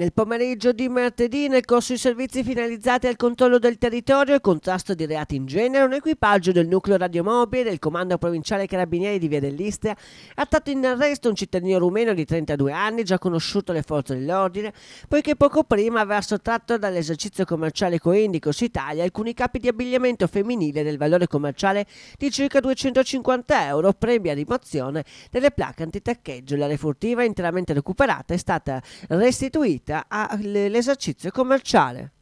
Nel pomeriggio di martedì, nel corso di servizi finalizzati al controllo del territorio e contrasto di reati in genere, un equipaggio del nucleo radiomobile del Comando Provinciale Carabinieri di Via dell'Istria ha tratto in arresto un cittadino rumeno di 32 anni, già conosciuto alle forze dell'ordine, poiché poco prima aveva sottratto dall'esercizio commerciale Coindicos Italia alcuni capi di abbigliamento femminile del valore commerciale di circa 250 euro, previa rimozione delle placche antitaccheggio. La refurtiva interamente recuperata è stata restituita vendita all'esercizio ah, commerciale.